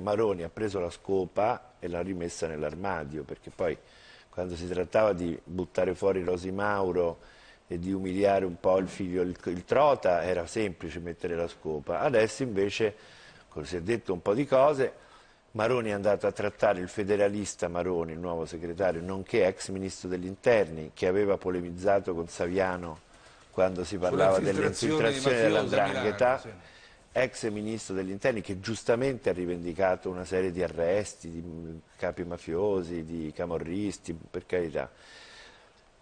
Maroni ha preso la scopa e l'ha rimessa nell'armadio, perché poi quando si trattava di buttare fuori Rosi Mauro e di umiliare un po' il figlio, il, il trota, era semplice mettere la scopa. Adesso invece, si è detto un po' di cose, Maroni è andato a trattare il federalista Maroni, il nuovo segretario, nonché ex ministro degli interni, che aveva polemizzato con Saviano quando si parlava delle infiltrazioni dell'andrangheta. Sì ex ministro degli interni che giustamente ha rivendicato una serie di arresti di capi mafiosi, di camorristi, per carità,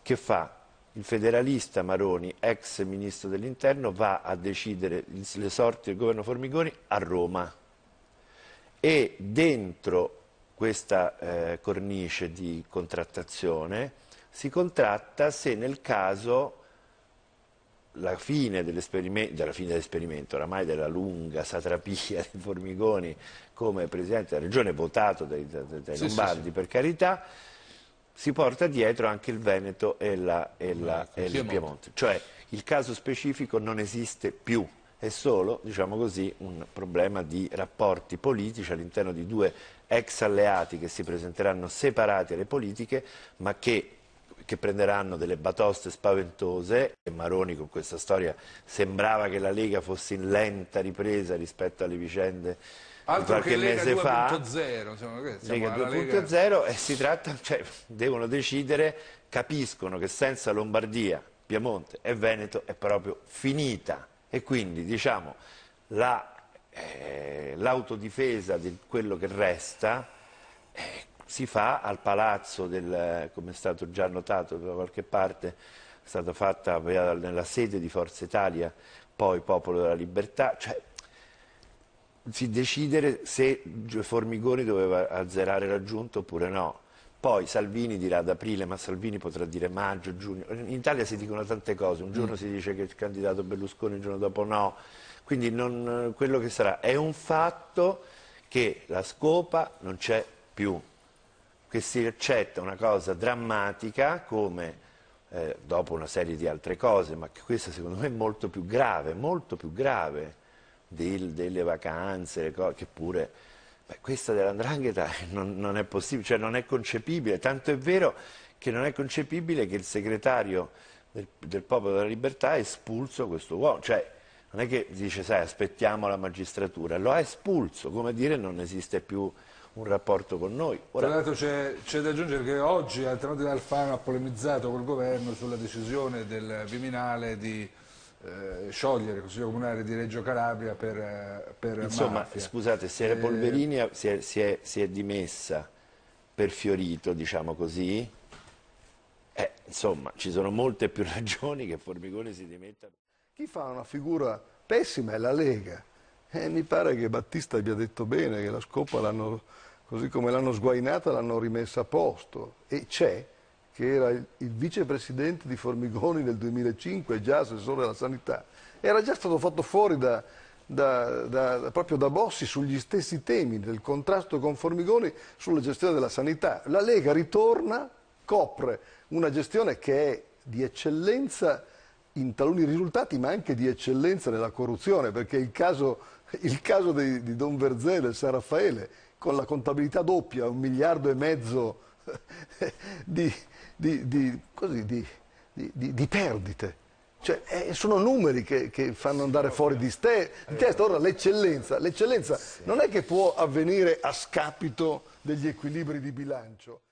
che fa? Il federalista Maroni, ex ministro dell'interno, va a decidere le sorti del governo Formigoni a Roma e dentro questa eh, cornice di contrattazione si contratta se nel caso la fine dell'esperimento, della fine dell'esperimento, oramai della lunga satrapia di Formigoni come Presidente della Regione, votato dai, dai sì, Lombardi sì, sì. per carità, si porta dietro anche il Veneto e, la, e, la, e il Piemonte. Piemonte. Cioè il caso specifico non esiste più, è solo diciamo così, un problema di rapporti politici all'interno di due ex alleati che si presenteranno separati alle politiche, ma che che prenderanno delle batoste spaventose. E Maroni con questa storia sembrava che la Lega fosse in lenta ripresa rispetto alle vicende Altro qualche mese fa. 2.0, insomma, Lega 2.0 e si tratta, cioè, devono decidere, capiscono che senza Lombardia, Piemonte e Veneto è proprio finita. E quindi diciamo l'autodifesa la, eh, di quello che resta eh, si fa al palazzo, del, come è stato già notato da qualche parte, è stata fatta nella sede di Forza Italia, poi Popolo della Libertà, cioè si decidere se Formigoni doveva azzerare raggiunto oppure no. Poi Salvini dirà ad aprile, ma Salvini potrà dire maggio, giugno. In Italia si dicono tante cose, un giorno mm. si dice che il candidato Berlusconi, il giorno dopo no. Quindi non, quello che sarà è un fatto che la scopa non c'è più che si accetta una cosa drammatica come, eh, dopo una serie di altre cose, ma che questa secondo me è molto più grave, molto più grave del, delle vacanze, le cose, che pure beh, questa dell'andrangheta non, non è possibile, cioè non è concepibile, tanto è vero che non è concepibile che il segretario del, del Popolo della Libertà ha espulso questo uomo, cioè non è che dice sai aspettiamo la magistratura, lo ha espulso, come dire non esiste più un rapporto con noi. Ora... Tra l'altro c'è, da aggiungere che oggi Alternati d'Alfano ha polemizzato col governo sulla decisione del Viminale di eh, sciogliere il Consiglio Comunale di Reggio Calabria per, eh, per Insomma, mafia. scusate, se e... Eh, Polverini si è, si, è, si è, dimessa per Fiorito, diciamo così, eh, insomma, ci sono molte più ragioni che Formigoni si dimetta. Chi fa una figura pessima è la Lega. Eh, mi pare che Battista abbia detto bene che la scopa l'hanno così come l'hanno sguainata l'hanno rimessa a posto e c'è che era il, il vicepresidente di Formigoni nel 2005, già assessore della sanità, era già stato fatto fuori da, da, da, proprio da Bossi sugli stessi temi del contrasto con Formigoni sulla gestione della sanità. La Lega ritorna, copre una gestione che è di eccellenza in taluni risultati, ma anche di eccellenza nella corruzione, perché il caso, il caso di, di Don Verzè e del San Raffaele con la contabilità doppia, un miliardo e mezzo di, di, di, così, di perdite. Cioè, eh, sono numeri che, che, fanno andare fuori di, ste, di testa. Ora l'eccellenza, l'eccellenza sì. non è che può avvenire a scapito degli equilibri di bilancio.